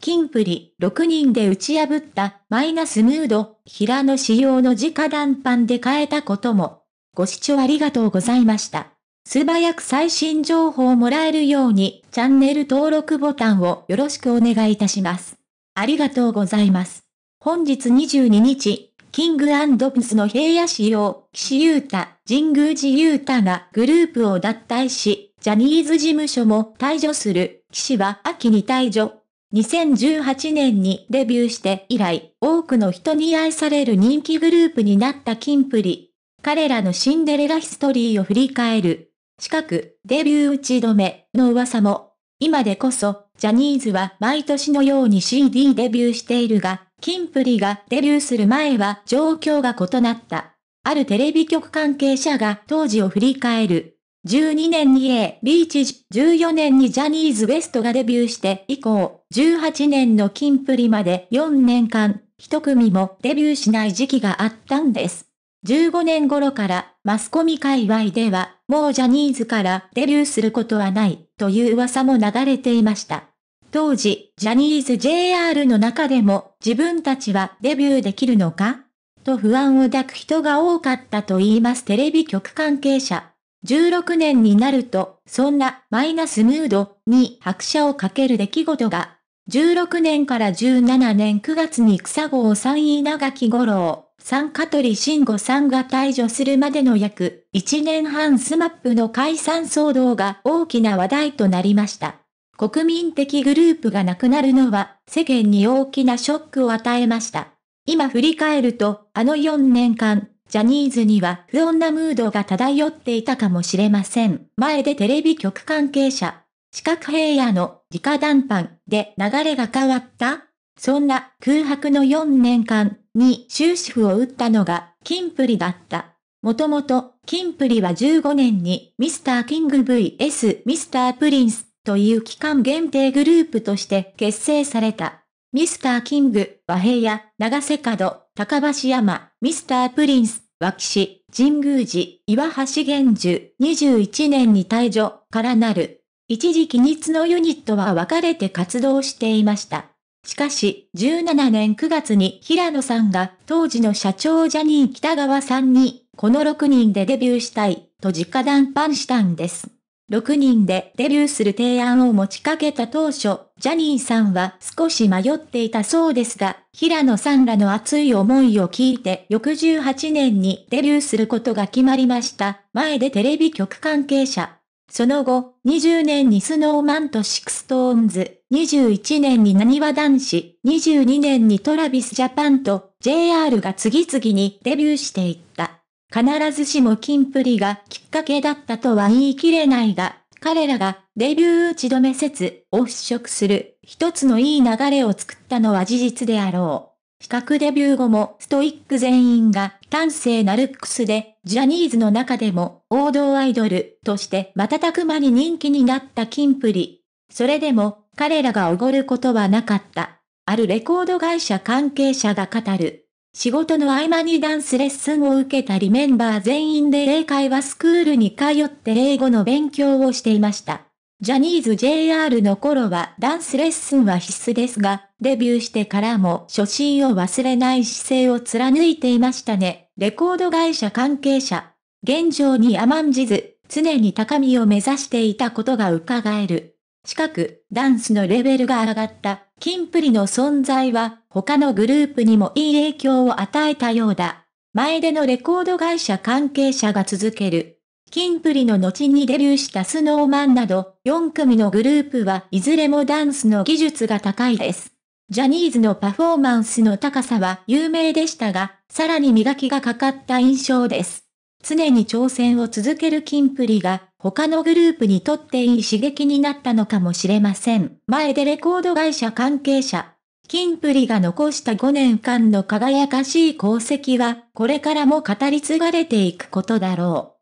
キンプリ6人で打ち破ったマイナスムード、平野仕様の直談判で変えたことも。ご視聴ありがとうございました。素早く最新情報をもらえるようにチャンネル登録ボタンをよろしくお願いいたします。ありがとうございます。本日22日、キングプスの平野仕様、岸優太、神宮寺優太がグループを脱退し、ジャニーズ事務所も退場する、岸は秋に退場。2018年にデビューして以来、多くの人に愛される人気グループになったキンプリ。彼らのシンデレラヒストリーを振り返る。近く、デビュー打ち止めの噂も。今でこそ、ジャニーズは毎年のように CD デビューしているが、キンプリがデビューする前は状況が異なった。あるテレビ局関係者が当時を振り返る。12年に A ビーチ、14年にジャニーズ WEST がデビューして以降、18年のキンプリまで4年間、一組もデビューしない時期があったんです。15年頃からマスコミ界隈では、もうジャニーズからデビューすることはないという噂も流れていました。当時、ジャニーズ JR の中でも自分たちはデビューできるのかと不安を抱く人が多かったと言いますテレビ局関係者。16年になると、そんなマイナスムードに拍車をかける出来事が、16年から17年9月に草郷さん稲垣五郎、さん香取慎吾さんが退場するまでの約1年半スマップの解散騒動が大きな話題となりました。国民的グループがなくなるのは世間に大きなショックを与えました。今振り返ると、あの4年間、ジャニーズには不穏なムードが漂っていたかもしれません。前でテレビ局関係者、四角平野の直談判で流れが変わったそんな空白の4年間に終止符を打ったのが金プリだった。もともと、金プリは15年にミスターキング VS ミスタープリンスという期間限定グループとして結成された。ミスターキング、和平や長瀬角、高橋山、ミスタープリンス、脇市、神宮寺、岩橋玄樹、21年に退場からなる。一時期日のユニットは別れて活動していました。しかし、17年9月に平野さんが当時の社長ジャニー北川さんに、この6人でデビューしたい、と直談判したんです。6人でデビューする提案を持ちかけた当初、ジャニーさんは少し迷っていたそうですが、平野さんらの熱い思いを聞いて翌18年にデビューすることが決まりました。前でテレビ局関係者。その後、20年にスノーマンとシクストーンズ、21年に何わ男子、22年にトラビスジャパンと JR が次々にデビューしていった。必ずしもキンプリがきっかけだったとは言い切れないが、彼らがデビュー打ち止め説を払拭する一つのいい流れを作ったのは事実であろう。比較デビュー後もストイック全員が端正なルックスで、ジャニーズの中でも王道アイドルとして瞬く間に人気になったキンプリ。それでも彼らがおごることはなかった。あるレコード会社関係者が語る。仕事の合間にダンスレッスンを受けたりメンバー全員で英会話スクールに通って英語の勉強をしていました。ジャニーズ JR の頃はダンスレッスンは必須ですが、デビューしてからも初心を忘れない姿勢を貫いていましたね。レコード会社関係者。現状に甘んじず、常に高みを目指していたことが伺える。近く、ダンスのレベルが上がった、キンプリの存在は、他のグループにもいい影響を与えたようだ。前でのレコード会社関係者が続ける。キンプリの後にデビューしたスノーマンなど、4組のグループはいずれもダンスの技術が高いです。ジャニーズのパフォーマンスの高さは有名でしたが、さらに磨きがかかった印象です。常に挑戦を続けるキンプリが、他のグループにとっていい刺激になったのかもしれません。前でレコード会社関係者、キンプリが残した5年間の輝かしい功績は、これからも語り継がれていくことだろう。